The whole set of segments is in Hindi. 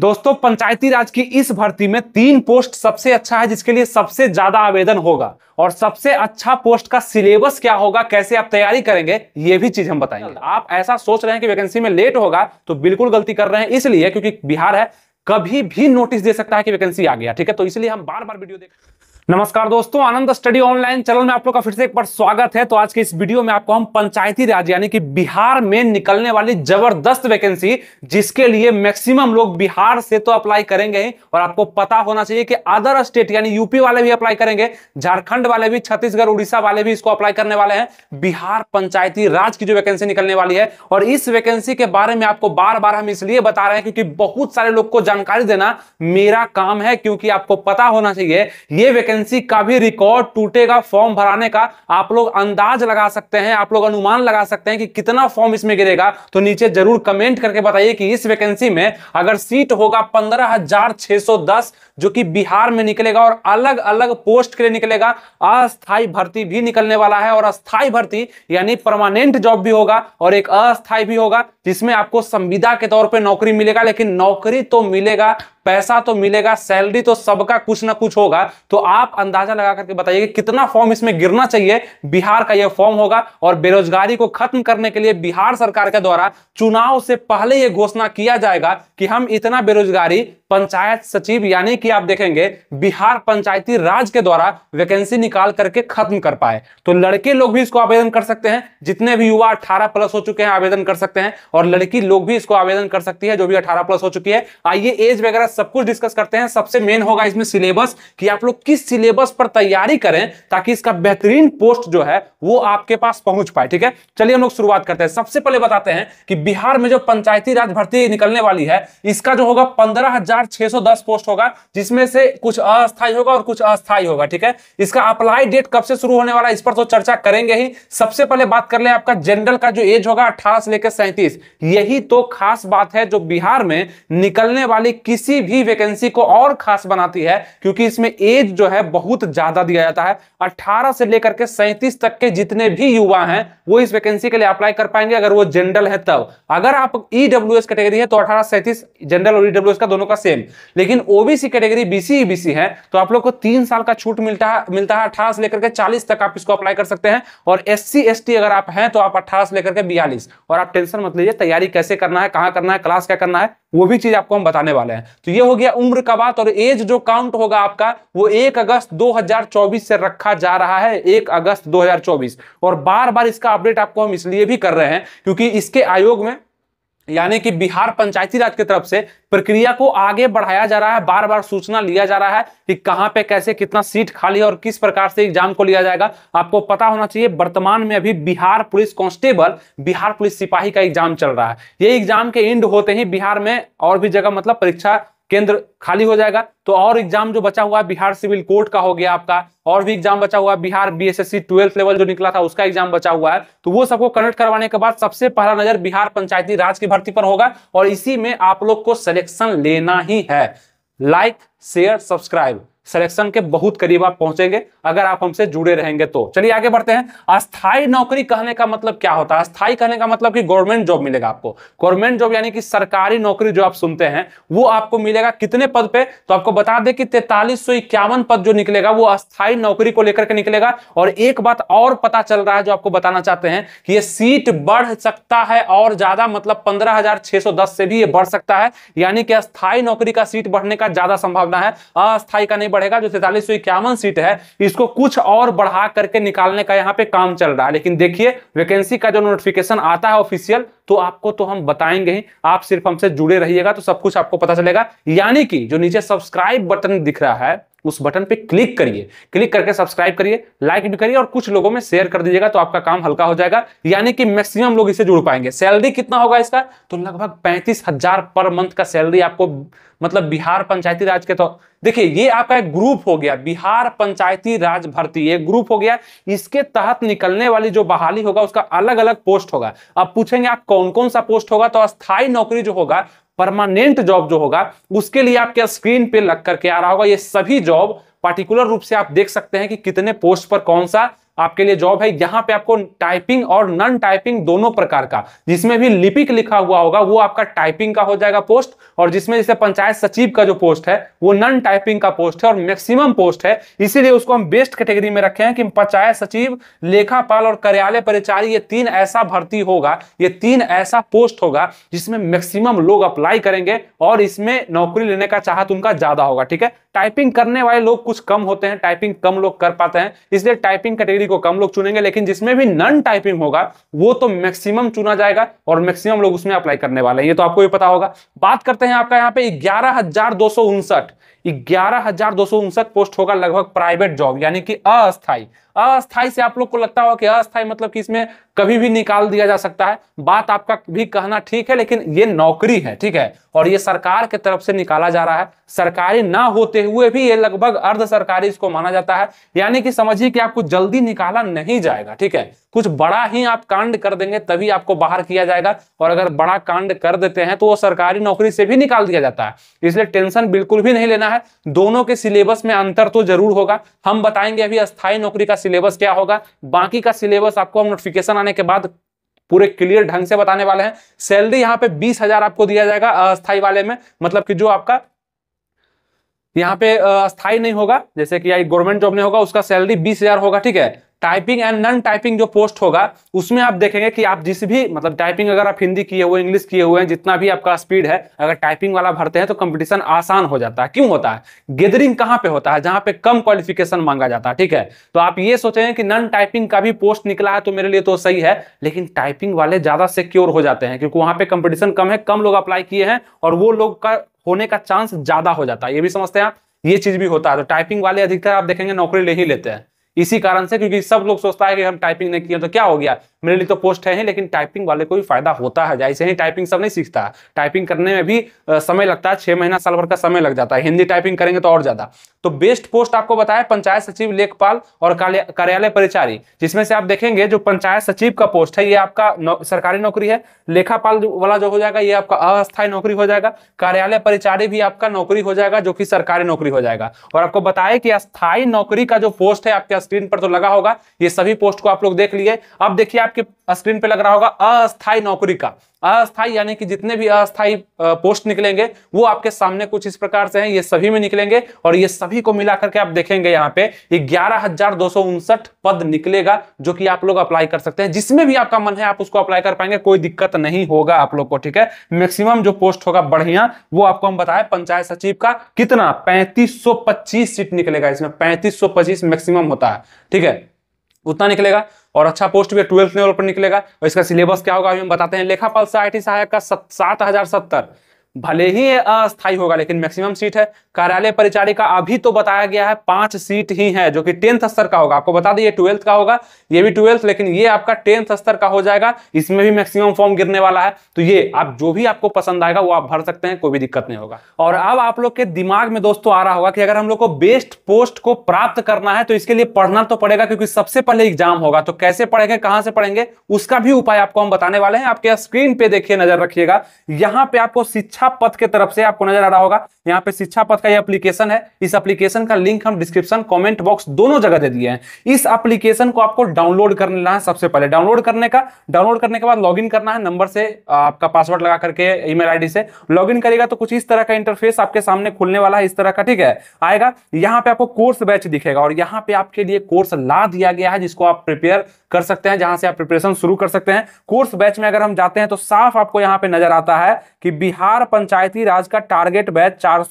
दोस्तों पंचायती राज की इस भर्ती में तीन पोस्ट सबसे अच्छा है जिसके लिए सबसे ज्यादा आवेदन होगा और सबसे अच्छा पोस्ट का सिलेबस क्या होगा कैसे आप तैयारी करेंगे ये भी चीज हम बताएंगे आप ऐसा सोच रहे हैं कि वैकेंसी में लेट होगा तो बिल्कुल गलती कर रहे हैं इसलिए क्योंकि बिहार है कभी भी नोटिस दे सकता है कि वैकेंसी आ गया ठीक है तो इसलिए हम बार बार वीडियो देख नमस्कार दोस्तों आनंद स्टडी ऑनलाइन चैनल में आप लोग का फिर से एक बार स्वागत है तो आज के इस वीडियो में आपको हम पंचायती राज यानी कि बिहार में निकलने वाली जबरदस्त वैकेंसी जिसके लिए मैक्सिमम लोग बिहार से तो अप्लाई करेंगे ही और आपको पता होना चाहिए कि अदर स्टेट यानी यूपी वाले भी अप्लाई करेंगे झारखंड वाले भी छत्तीसगढ़ उड़ीसा वाले भी इसको अप्लाई करने वाले हैं बिहार पंचायती राज की जो वैकेंसी निकलने वाली है और इस वैकेंसी के बारे में आपको बार बार हम इसलिए बता रहे हैं क्योंकि बहुत सारे लोग को जानकारी देना मेरा काम है क्योंकि आपको पता होना चाहिए ये वैकेंसी वैकेंसी का भी रिकॉर्ड टूटेगा फॉर्म भराने का आप लोग अंदाज लगा सकते हैं आप लोग अनुमान लगा सकते हैं कि कितना फॉर्म इसमें गिरेगा तो नीचे जरूर कमेंट करके बताइए कि इस वैकेंसी में अगर सीट होगा पंद्रह हजार छह सौ दस जो कि बिहार में निकलेगा और अलग अलग पोस्ट के लिए निकलेगा अस्थायी भर्ती भी निकलने वाला है और अस्थायी भर्ती यानी परमानेंट जॉब भी होगा और एक अस्थायी भी होगा जिसमें आपको संविदा के तौर पर नौकरी मिलेगा लेकिन नौकरी तो मिलेगा पैसा तो मिलेगा सैलरी तो सबका कुछ ना कुछ होगा तो आप आप अंदाजा लगा करके बताइए कि कितना फॉर्म इसमें गिरना चाहिए बिहार का यह फॉर्म होगा और बेरोजगारी को खत्म करने के लिए बिहार सरकार के द्वारा चुनाव से पहले यह घोषणा किया जाएगा कि हम इतना बेरोजगारी पंचायत सचिव यानी कि आप देखेंगे बिहार पंचायती राज के द्वारा वैकेंसी निकाल करके खत्म कर पाए तो लड़के लोग भी इसको आवेदन कर सकते हैं जितने भी युवा अठारह प्लस हो चुके हैं आवेदन कर सकते हैं और लड़की लोग भी इसको आवेदन कर सकती है जो भी अठारह प्लस हो चुकी है आइए एज वगैरह सब कुछ डिस्कस करते हैं सबसे मेन होगा इसमें सिलेबस कि आप लोग किस सिलेबस पर तैयारी करें ताकि इसका बेहतरीन पोस्ट जो है वो आपके पास पहुंच पाए ठीक है चलिए हम लोग शुरुआत करते हैं सबसे पहले बताते हैं कि बिहार में जो पंचायती राज भर्ती निकलने वाली है इसका जो होगा पंद्रह पोस्ट होगा जिसमें से कुछ अस्थायी होगा और कुछ अस्थायी होगा ठीक है इसका अप्लाई डेट कब से शुरू होने वाला है इस पर तो चर्चा करेंगे ही सबसे पहले बात कर ले आपका जनरल का जो एज होगा अठारह से लेकर सैंतीस यही तो खास बात है जो बिहार में निकलने वाली किसी भी वैकेंसी को और खास बनाती है क्योंकि इसमें एज जो है बहुत ज्यादा दिया जाता है 18 से लेकर के 37 तक के जितने भी युवा हैं वो इस वैकेंसी के लिए अप्लाई कर पाएंगे अगर वो जनरल है तब अगर आप ईडब्ल्यू कैटेगरी है तो अठारह सैंतीस जनरल और ईडब्ल्यू का दोनों का सेम लेकिन ओबीसी कैटेगरी बीसी बीसी है तो आप लोग को तीन साल का छूट मिलता है मिलता है अठारह से लेकर के चालीस तक आप इसको अप्लाई कर सकते हैं और एस सी अगर आप हैं तो आप अट्ठारह से लेकर के बयालीस और आप टेंशन मत लीजिए तैयारी कैसे करना है कहाँ करना है क्लास क्या करना है वो भी चीज आपको हम बताने वाले हैं तो ये हो गया उम्र का बात और एज जो काउंट होगा आपका वो एक अगस्त अगस्त 2024 से रखा जा रहा है एक अगस्त 2024 और बार बार इसका अपडेट आपको हम इसलिए भी कर रहे हैं क्योंकि इसके आयोग में यानी कि बिहार पंचायती राज की तरफ से प्रक्रिया को आगे बढ़ाया जा रहा है बार बार सूचना लिया जा रहा है कि कहां पे कैसे कितना सीट खाली है और किस प्रकार से एग्जाम को लिया जाएगा आपको पता होना चाहिए वर्तमान में अभी Bihar police constable Bihar police सिपाही का एग्जाम चल रहा है ये एग्जाम के एंड होते ही बिहार में और भी जगह मतलब परीक्षा केंद्र खाली हो जाएगा तो और एग्जाम जो बचा हुआ है बिहार सिविल कोर्ट का हो गया आपका और भी एग्जाम बचा हुआ है बिहार बीएसएससी ट्वेल्थ लेवल जो निकला था उसका एग्जाम बचा हुआ है तो वो सबको कनेक्ट करवाने के बाद सबसे पहला नजर बिहार पंचायती राज की भर्ती पर होगा और इसी में आप लोग को सिलेक्शन लेना ही है लाइक शेयर सब्सक्राइब सिलेक्शन के बहुत करीब आप पहुंचेंगे अगर आप हमसे जुड़े रहेंगे तो चलिए आगे बढ़ते हैं अस्थायी नौकरी कहने का मतलब क्या होता है अस्थायी कहने का मतलब कि गवर्नमेंट जॉब मिलेगा आपको गवर्नमेंट जॉब यानी कि सरकारी नौकरी जो आप सुनते हैं वो आपको मिलेगा कितने पद पे तो आपको बता दें कि तैतालीस पद जो निकलेगा वो अस्थायी नौकरी को लेकर के निकलेगा और एक बात और पता चल रहा है जो आपको बताना चाहते हैं कि ये सीट बढ़ सकता है और ज्यादा मतलब पंद्रह से भी ये बढ़ सकता है यानी कि अस्थायी नौकरी का सीट बढ़ने का ज्यादा संभावना है अस्थायी का नहीं बढ़ेगा जो सैतालीस सीट है इसको कुछ और बढ़ा करके निकालने का यहाँ पे काम चल रहा है लेकिन देखिए वैकेंसी का जो नोटिफिकेशन आता है ऑफिशियल तो आपको तो हम बताएंगे ही आप सिर्फ हमसे जुड़े रहिएगा तो सब कुछ आपको पता चलेगा यानी कि जो नीचे सब्सक्राइब बटन दिख रहा है उस बटन पे क्लिक करिए क्लिक करके सब्सक्राइब करिए लाइक भी करिए और कुछ लोगों में शेयर कर दीजिएगा तो आपका काम हल्का हो जाएगा यानी कि मैक्सिमम लोग इसे जुड़ पाएंगे सैलरी कितना होगा इसका तो लगभग पैंतीस हजार पर मंथ का सैलरी आपको मतलब बिहार पंचायती राज के तो देखिए ये आपका एक ग्रुप हो गया बिहार पंचायती राज भर्ती एक ग्रुप हो गया इसके तहत निकलने वाली जो बहाली होगा उसका अलग अलग पोस्ट होगा अब पूछेंगे आप कौन कौन सा पोस्ट होगा तो अस्थाई नौकरी जो होगा परमानेंट जॉब जो होगा उसके लिए आपके स्क्रीन पे लग करके आ रहा होगा ये सभी जॉब पार्टिकुलर रूप से आप देख सकते हैं कि कितने पोस्ट पर कौन सा आपके लिए जॉब है यहां पे आपको टाइपिंग और नॉन टाइपिंग दोनों प्रकार का जिसमें भी लिपिक लिखा हुआ होगा वो आपका टाइपिंग का हो जाएगा पोस्ट और जिसमें जैसे पंचायत सचिव का जो पोस्ट है वो नॉन टाइपिंग का पोस्ट है और मैक्सिमम पोस्ट है इसीलिए उसको हम बेस्ट कैटेगरी में रखे हैं कि पंचायत सचिव लेखापाल और कार्यालय परिचारी ये तीन ऐसा भर्ती होगा ये तीन ऐसा पोस्ट होगा जिसमें मैक्सिमम लोग अप्लाई करेंगे और इसमें नौकरी लेने का चाहत उनका ज्यादा होगा ठीक है टाइपिंग करने वाले लोग कुछ कम होते हैं टाइपिंग कम लोग कर पाते हैं इसलिए टाइपिंग कैटेगरी को कम लोग चुनेंगे लेकिन जिसमें भी नन टाइपिंग होगा वो तो मैक्सिमम चुना जाएगा और मैक्सिमम लोग उसमें अप्लाई करने वाले हैं ये तो आपको भी पता होगा बात करते हैं आपका यहाँ पे ग्यारह हजार दो सौ उनसठ ग्यारह हजार दो सौ उनसठ पोस्ट होगा लगभग प्राइवेट जॉब यानी कि अस्थाई अस्थाई से आप लोग को लगता होगा कि अस्थाई मतलब कि इसमें कभी भी निकाल दिया जा सकता है बात आपका भी कहना ठीक है लेकिन ये नौकरी है ठीक है और ये सरकार के तरफ से निकाला जा रहा है सरकारी ना होते हुए भी ये लगभग अर्ध सरकारी इसको माना जाता है यानी कि समझिए कि आपको जल्दी निकाला नहीं जाएगा ठीक है कुछ बड़ा ही आप कांड कर देंगे तभी आपको बाहर किया जाएगा और अगर बड़ा कांड कर देते हैं तो वो सरकारी नौकरी से भी निकाल दिया जाता है इसलिए टेंशन बिल्कुल भी नहीं लेना है है दोनों के सिलेबस में अंतर तो जरूर होगा हम बताएंगे अभी अस्थायी नौकरी का सिलेबस क्या होगा बाकी का सिलेबस आपको हम नोटिफिकेशन आने के बाद पूरे क्लियर ढंग से बताने वाले हैं सैलरी यहाँ पे बीस हजार आपको दिया जाएगा अस्थाई वाले में मतलब कि जो आपका यहाँ पे अस्थाई नहीं होगा जैसे कि गवर्नमेंट जॉब नहीं होगा उसका सैलरी बीस हजार होगा ठीक है टाइपिंग एंड नॉन टाइपिंग जो पोस्ट होगा उसमें आप देखेंगे कि आप जिस भी मतलब टाइपिंग अगर आप हिंदी किए हुए इंग्लिश किए हुए हैं जितना भी आपका स्पीड है अगर टाइपिंग वाला भरते हैं तो कंपटीशन आसान हो जाता है क्यों होता है गैदरिंग कहाँ पे होता है जहां पे कम क्वालिफिकेशन मांगा जाता है ठीक है तो आप ये सोचेंगे कि नॉन टाइपिंग का भी पोस्ट निकला है तो मेरे लिए तो सही है लेकिन टाइपिंग वाले ज्यादा सिक्योर हो जाते हैं क्योंकि वहां पे कंपिटिशन कम है कम लोग अप्लाई किए हैं और वो लोग का होने का चांस ज्यादा हो जाता है ये भी समझते हैं आप ये चीज भी होता है तो टाइपिंग वाले अधिकतर आप देखेंगे नौकरी ले ही लेते हैं इसी कारण से क्योंकि सब लोग सोचता है कि हम टाइपिंग नहीं किया तो क्या हो गया मेरे लिए तो पोस्ट है ही लेकिन टाइपिंग वाले को भी फायदा होता है जैसे ही टाइपिंग सब नहीं सीखता टाइपिंग करने में भी समय लगता है छह महीना साल भर का समय लग जाता है हिंदी टाइपिंग करेंगे तो और ज्यादा तो बेस्ट पोस्ट आपको बताया पंचायत सचिव लेखपाल और कार्यालय परिचारी जिसमें से आप देखेंगे जो पंचायत सचिव का पोस्ट है ये आपका सरकारी नौकरी है लेखापाल वाला जो हो जाएगा ये आपका अस्थायी नौकरी हो जाएगा कार्यालय परिचारी भी आपका नौकरी हो जाएगा जो कि सरकारी नौकरी हो जाएगा और आपको बताया कि अस्थायी नौकरी का जो पोस्ट है आपके स्क्रीन पर तो लगा होगा ये सभी पोस्ट को आप लोग देख लिए अब देखिए आप आपके स्क्रीन पे लग रहा होगा अस्थाई नौकरी का अस्थाई यानी कि जितने भी अस्थाई पोस्ट निकलेंगे वो आपके सामने कुछ इस प्रकार से हैं ये सभी में निकलेंगे और ये सभी को मिला करके आप देखेंगे यहाँ पे ग्यारह हजार पद निकलेगा जो कि आप लोग अप्लाई कर सकते हैं जिसमें भी आपका मन है आप उसको अप्लाई कर पाएंगे कोई दिक्कत नहीं होगा आप लोग को ठीक है मैक्सिमम जो पोस्ट होगा बढ़िया वो आपको हम बताए पंचायत सचिव का कितना पैंतीस सीट निकलेगा इसमें पैंतीस मैक्सिमम होता है ठीक है उतना निकलेगा और अच्छा पोस्ट भी ट्वेल्थ लेवल पर निकलेगा और इसका सिलेबस क्या होगा अभी हम बताते हैं लेखापाल सहायटी सहायक का सात हजार सत्तर भले ही अस्थायी होगा लेकिन मैक्सिमम सीट है कार्यालय परिचारिका अभी तो बताया गया है पांच सीट ही है जो कि टेंथ स्तर का होगा आपको बता दें ये ट्वेल्थ का होगा ये भी ट्वेल्थ लेकिन ये आपका टेंथ स्तर का हो जाएगा इसमें भी मैक्सिमम फॉर्म गिरने वाला है तो ये आप जो भी आपको पसंद आएगा वो आप भर सकते हैं कोई भी दिक्कत नहीं होगा और अब आप लोग के दिमाग में दोस्तों आ रहा होगा कि अगर हम लोग को बेस्ट पोस्ट को प्राप्त करना है तो इसके लिए पढ़ना तो पड़ेगा क्योंकि सबसे पहले एग्जाम होगा तो कैसे पढ़ेंगे कहां से पढ़ेंगे उसका भी उपाय आपको हम बताने वाले हैं आपके स्क्रीन पे देखिए नजर रखिएगा यहां पे आपको शिक्षा शिक्षा पथ के तरफ से आपको नजर आ रहा होगा यहाँ पे शिक्षा पथ का ये एप्लीकेशन है इस एप्लीकेशन का लिंक हम डिस्क्रिप्शन कमेंट बॉक्स दोनों जगह दे दिए हैं इस एप्लीकेशन को आपको डाउनलोड कर लेना है सबसे पहले डाउनलोड करने का डाउनलोड करने के बाद लॉग करना है नंबर से आपका पासवर्ड लगा करके ई मेल से लॉग करेगा तो कुछ इस तरह का इंटरफेस आपके सामने खुलने वाला है इस तरह का ठीक है आएगा यहाँ पे आपको कोर्स बैच दिखेगा और यहाँ पे आपके लिए कोर्स ला दिया गया है जिसको आप प्रिपेयर कर सकते हैं जहां से आप प्रिपरेशन शुरू कर सकते हैं कोर्स बैच में अगर हम जाते हैं तो साफ आपको यहां पे नजर आता है कि बिहार पंचायती राज का टारगेट बैच चार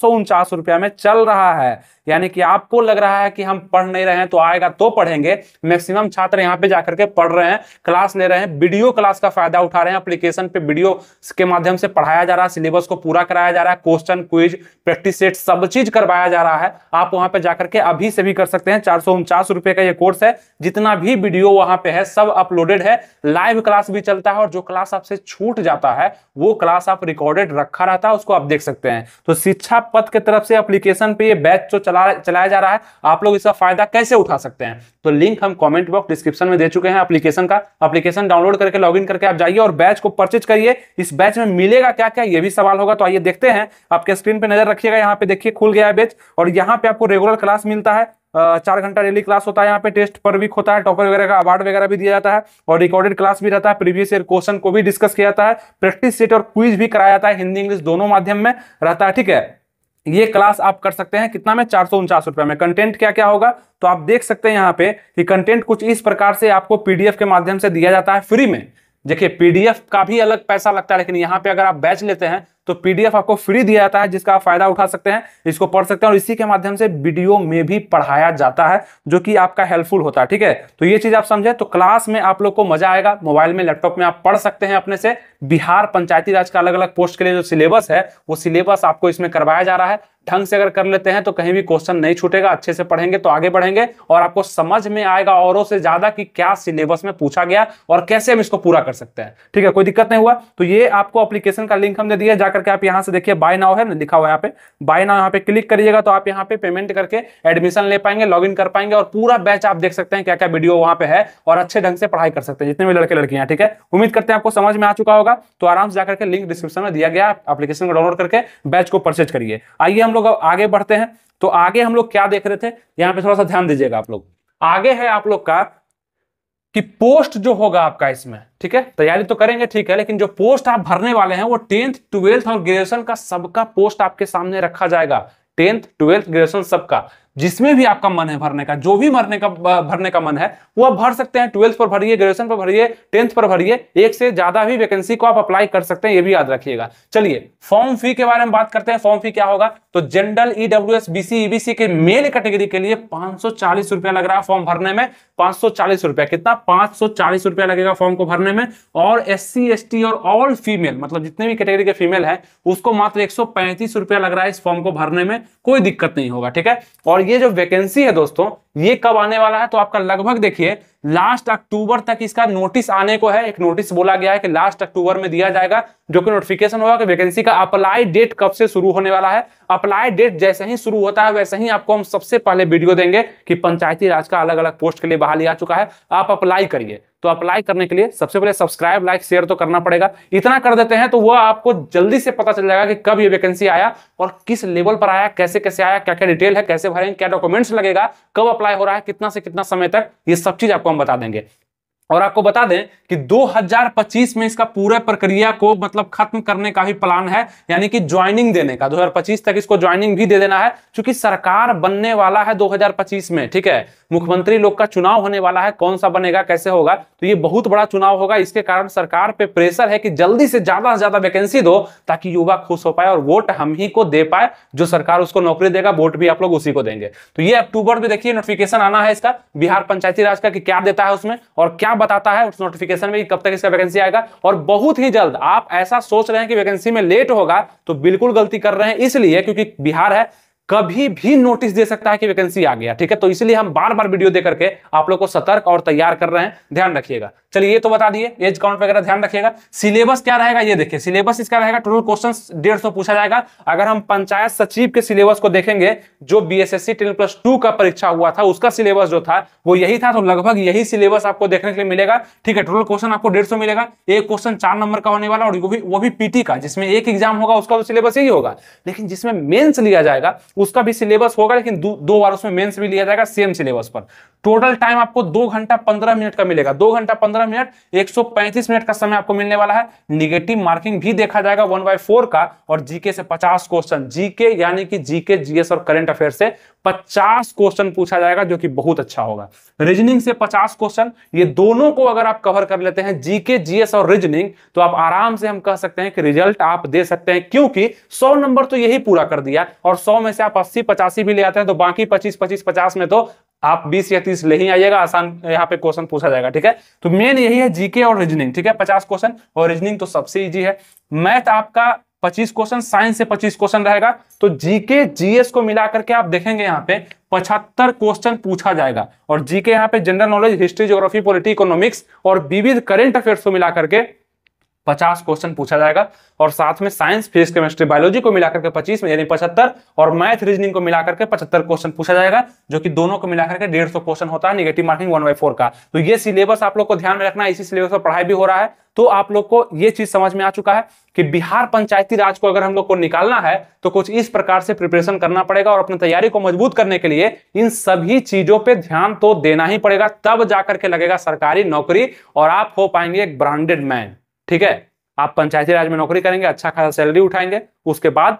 रुपया में चल रहा है यानी कि आपको लग रहा है कि हम पढ़ नहीं रहे हैं तो आएगा तो पढ़ेंगे मैक्सिमम छात्र यहाँ पे जाकर के पढ़ रहे हैं क्लास ले रहे हैं वीडियो क्लास का फायदा उठा रहे हैं अप्लीकेशन पे वीडियो के माध्यम से पढ़ाया जा रहा है सिलेबस को पूरा कराया जा रहा है क्वेश्चन क्विज प्रैक्टिस सेट सब चीज करवाया जा रहा है आप वहां पर जाकर के अभी से भी कर सकते हैं चार रुपए का ये कोर्स है जितना भी वीडियो वहां पे है सब अपलोडेड है लाइव क्लास भी चलता है और जो क्लास आपसे छूट जाता है वो क्लास आप रिकॉर्डेड रखा रहा था उसको आप देख सकते हैं तो शिक्षा पथ के तरफ से एप्लीकेशन पे ये बैच जो चला चलाया जा रहा है आप लोग इसका फायदा कैसे उठा सकते हैं तो लिंक हम कमेंट बॉक्स डिस्क्रिप्शन में दे चुके हैं एप्लीकेशन का एप्लीकेशन डाउनलोड करके लॉग करके आप जाइए और बैच को परचेज करिए इस बैच में मिलेगा क्या क्या ये भी सवाल होगा तो आइए देखते हैं आपके स्क्रीन पर नजर रखिएगा यहाँ पे देखिए खुल गया है बैच और यहाँ पे आपको रेगुलर क्लास मिलता है चार घंटा डेली क्लास होता है यहाँ पे टेस्ट पर वीक होता है टॉपर वगैरह का अवार्ड वगैरह भी दिया जाता है और रिकॉर्डेड क्लास भी रहता है प्रीवियस ईयर क्वेश्चन को भी डिस्कस किया जाता है प्रैक्टिस सेट और क्विज भी कराया जाता है हिंदी इंग्लिश दोनों माध्यम में रहता है ठीक है ये क्लास आप कर सकते हैं कितना में चार सौ उनचास रुपए में कंटेंट क्या क्या होगा तो आप देख सकते हैं यहाँ पे कि कंटेंट कुछ इस प्रकार से आपको पीडीएफ के माध्यम से दिया जाता है फ्री में देखिए पीडीएफ का भी अलग पैसा लगता है लेकिन यहाँ पे अगर आप बैच लेते हैं तो पीडीएफ आपको फ्री दिया जाता है जिसका आप फायदा उठा सकते हैं इसको पढ़ सकते हैं और इसी के माध्यम से वीडियो में भी पढ़ाया जाता है जो कि आपका हेल्पफुल होता है ठीक है तो ये चीज आप समझे तो क्लास में आप लोग को मजा आएगा मोबाइल में लैपटॉप में आप पढ़ सकते हैं अपने से बिहार पंचायती राज का अलग अलग पोस्ट के लिए जो सिलेबस है वो सिलेबस आपको इसमें करवाया जा रहा है ढंग से अगर कर लेते हैं तो कहीं भी क्वेश्चन नहीं छूटेगा अच्छे से पढ़ेंगे तो आगे बढ़ेंगे और आपको समझ में आएगा औरों से ज्यादा कि क्या सिलेबस में पूछा गया और कैसे हम इसको पूरा कर सकते हैं ठीक है कोई दिक्कत नहीं हुआ तो ये आपको एप्लीकेशन का लिंक हमने दिया जाकर करके आप यहाँ से देखिए बाय नाव है ना लिखा हुआ यहाँ पे बाय नाव यहाँ पे क्लिक करिएगा तो आप यहाँ पे पेमेंट करके एडमिशन ले पाएंगे लॉग कर पाएंगे और पूरा बैच आप देख सकते हैं क्या क्या वीडियो वहाँ पे है और अच्छे ढंग से पढ़ाई कर सकते हैं जितने भी लड़के लड़कियां ठीक है उम्मीद करते हैं आपको समझ में आ चुका होगा तो आराम से जाकर के लिंक डिस्क्रिप्शन में दिया गया एप्लीकेशन को डाउनलोड करके बैच को परचेज करिए आइए हम लोग आगे बढ़ते हैं तो आगे हम लोग क्या देख रहे थे यहाँ पे थोड़ा सा ध्यान दीजिएगा आप लोग आगे है आप लोग का कि पोस्ट जो होगा आपका इसमें ठीक है तैयारी तो करेंगे ठीक है लेकिन जो पोस्ट आप भरने वाले हैं वो टेंथ ट्वेल्थ और ग्रेजुएशन का सबका पोस्ट आपके सामने रखा जाएगा टेंथ ट्वेल्थ ग्रेजुएशन सबका जिसमें भी आपका मन है भरने का जो भी भरने का भरने का मन है वो आप भर सकते हैं ट्वेल्थ पर भरिए ग्रेजुएशन पर भरिए टेंथ पर भरिए एक से ज्यादा भी वैकेंसी को आप अप्लाई कर सकते हैं ये भी याद रखिएगा चलिए फॉर्म फी के बारे में बात करते हैं फॉर्म फी क्या होगा तो जनरल ईडब्ल्यू एस बीसी के मेल कैटेगरी के लिए पांच लग रहा है फॉर्म भरने में पांच कितना पांच लगेगा फॉर्म को भरने में और एस सी और ऑल फीमेल मतलब जितने भी कैटेगरी के फीमेल है उसको मात्र एक लग रहा है इस फॉर्म को भरने में कोई दिक्कत नहीं होगा ठीक है और और ये जो वैकेंसी है दोस्तों ये कब आने वाला है तो आपका लगभग देखिए लास्ट अक्टूबर तक इसका नोटिस आने को है एक नोटिस बोला गया है कि लास्ट अक्टूबर में दिया जाएगा जो कि नोटिफिकेशन होगा कि वैकेंसी का अप्लाई डेट कब से शुरू होने वाला है अप्लाई डेट जैसे ही शुरू होता है वैसे ही आपको हम सबसे पहले वीडियो देंगे कि पंचायती राज का अलग अलग पोस्ट के लिए बहाली आ चुका है आप अप्लाई करिए तो अप्लाई करने के लिए सबसे पहले सब्सक्राइब लाइक शेयर तो करना पड़ेगा इतना कर देते हैं तो वह आपको जल्दी से पता चल जाएगा कि कब ये वैकेंसी आया और किस लेवल पर आया कैसे कैसे आया क्या क्या डिटेल है कैसे भरेंगे क्या डॉक्यूमेंट्स लगेगा कब अप्लाई अप्लाई हो रहा है कितना से कितना समय तक ये सब चीज आपको हम बता देंगे और आपको बता दें कि 2025 में इसका पूरा प्रक्रिया को मतलब खत्म करने का ही प्लान है यानी कि ज्वाइनिंग देने का 2025 तक इसको ज्वाइनिंग भी दे देना है क्योंकि सरकार बनने वाला है 2025 में ठीक है मुख्यमंत्री लोग का चुनाव होने वाला है कौन सा बनेगा कैसे होगा तो ये बहुत बड़ा चुनाव होगा इसके कारण सरकार पे प्रेशर है कि जल्दी से ज्यादा से ज्यादा वैकेंसी दो ताकि युवा खुश हो पाए और वोट हम ही को दे पाए जो सरकार उसको नौकरी देगा वोट भी आप लोग उसी को देंगे तो ये अक्टूबर में देखिए नोटिफिकेशन आना है इसका बिहार पंचायती राज का कि क्या देता है उसमें और क्या यहाँ बताता है उस नोटिफिकेशन में कब तक इसका वैकेंसी आएगा और बहुत ही जल्द आप ऐसा सोच रहे हैं कि वैकेंसी में लेट होगा तो बिल्कुल गलती कर रहे हैं इसलिए क्योंकि बिहार है कभी भी नोटिस दे सकता है कि वैकेंसी आ गया ठीक है तो इसलिए हम बार बार वीडियो देकर करके आप लोग को सतर्क और तैयार कर रहे हैं ध्यान रखिएगा चलिए ये तो बता दिए एज काउंट वगैरह ध्यान रखिएगा सिलेबस क्या रहेगा ये देखिए सिलेबस इसका रहेगा टोटल क्वेश्चन डेढ़ सौ पूछा जाएगा अगर हम पंचायत सचिव के सिलेबस को देखेंगे जो B S S C ten plus two का परीक्षा हुआ था उसका सिलेबस जो था वो यही था तो लगभग यही सिलेबस आपको देखने के लिए मिलेगा ठीक है टोटल क्वेश्चन आपको डेढ़ सौ मिलेगा एक क्वेश्चन चार नंबर का होने वाला और वो भी वो भी पीटी का जिसमें एक एग्जाम होगा उसका सिलेबस तो यही होगा लेकिन जिसमें मेन्स लिया जाएगा उसका भी सिलेबस होगा लेकिन दो, बार उसमें मेंस भी लिया जाएगा सेम सिलेबस पर टोटल टाइम आपको दो घंटा पंद्रह मिनट का मिलेगा दो घंटा पंद्रह मिनट एक सौ पैंतीस मिनट का समय आपको मिलने वाला है निगेटिव मार्किंग भी देखा जाएगा वन बाय फोर का और जीके से पचास क्वेश्चन जीके यानी कि जीके जीएस और करंट अफेयर से पचास क्वेश्चन पूछा जाएगा जो कि बहुत अच्छा होगा रीजनिंग से पचास क्वेश्चन ये दोनों को अगर आप कवर कर लेते हैं जीके जीएस और रीजनिंग तो आप आराम से हम कह सकते हैं कि रिजल्ट आप दे सकते हैं क्योंकि सौ नंबर तो यही पूरा कर दिया और सौ में से आप अस्सी पचासी भी ले आते हैं तो बाकी पच्चीस पच्चीस पचास में तो आप 20 या 30 ले ही आइएगा आसान यहाँ पे क्वेश्चन पूछा जाएगा ठीक है तो मेन यही है जीके और रीजनिंग ठीक है 50 क्वेश्चन और रीजनिंग तो सबसे इजी है मैथ आपका 25 क्वेश्चन साइंस से 25 क्वेश्चन रहेगा तो जीके जीएस को मिला करके आप देखेंगे यहाँ पे 75 क्वेश्चन पूछा जाएगा और जीके यहाँ पे general knowledge history geography polity economics और विविध करेंट अफेयर्स को मिला करके पचास क्वेश्चन पूछा जाएगा और साथ में साइंस फिजिक्स केमिस्ट्री बायोलॉजी को मिलाकर के पच्चीस में यानी पचहत्तर और मैथ रीजनिंग को मिलाकर के पचहत्तर क्वेश्चन पूछा जाएगा जो कि दोनों को मिलाकर के डेढ़ सौ क्वेश्चन होता है negative marking one by four का तो ये सिलेबस आप लोग को ध्यान में रखना है इसी सिलेबस पर पढ़ाई भी हो रहा है तो आप लोग को ये चीज समझ में आ चुका है कि बिहार पंचायती राज को अगर हम लोग को निकालना है तो कुछ इस प्रकार से प्रिपरेशन करना पड़ेगा और अपनी तैयारी को मजबूत करने के लिए इन सभी चीजों पे ध्यान तो देना ही पड़ेगा तब जाकर के लगेगा सरकारी नौकरी और आप हो पाएंगे एक ब्रांडेड मैन ठीक है आप पंचायती राज में नौकरी करेंगे अच्छा खासा सैलरी उठाएंगे उसके बाद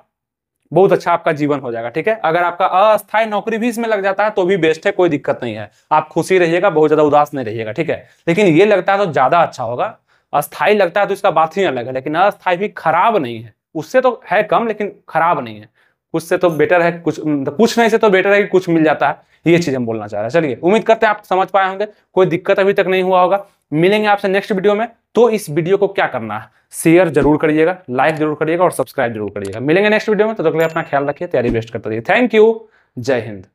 बहुत अच्छा आपका जीवन हो जाएगा ठीक है अगर आपका अस्थायी नौकरी भी इसमें लग जाता है तो भी बेस्ट है कोई दिक्कत नहीं है आप खुशी रहिएगा बहुत ज्यादा उदास नहीं रहिएगा ठीक है लेकिन ये लगता है तो ज्यादा अच्छा होगा अस्थायी लगता है तो इसका बात ही अलग है लेकिन अस्थायी भी खराब नहीं है उससे तो है कम लेकिन खराब नहीं है तो कुछ मतलब से तो बेटर है कुछ कुछ नहीं से तो बेटर है कि कुछ मिल जाता है ये चीज़ हम बोलना चाह रहे हैं चलिए उम्मीद करते हैं आप समझ पाए होंगे कोई दिक्कत अभी तक नहीं हुआ होगा मिलेंगे आपसे नेक्स्ट वीडियो में तो इस वीडियो को क्या करना है शेयर जरूर करिएगा लाइक जरूर करिएगा और सब्सक्राइब जरूर करिएगा मिलेंगे नेक्स्ट वीडियो में तो, तो अपना ख्याल रखिए तैयारी बेस्ट करते रहिए थैंक यू जय हिंद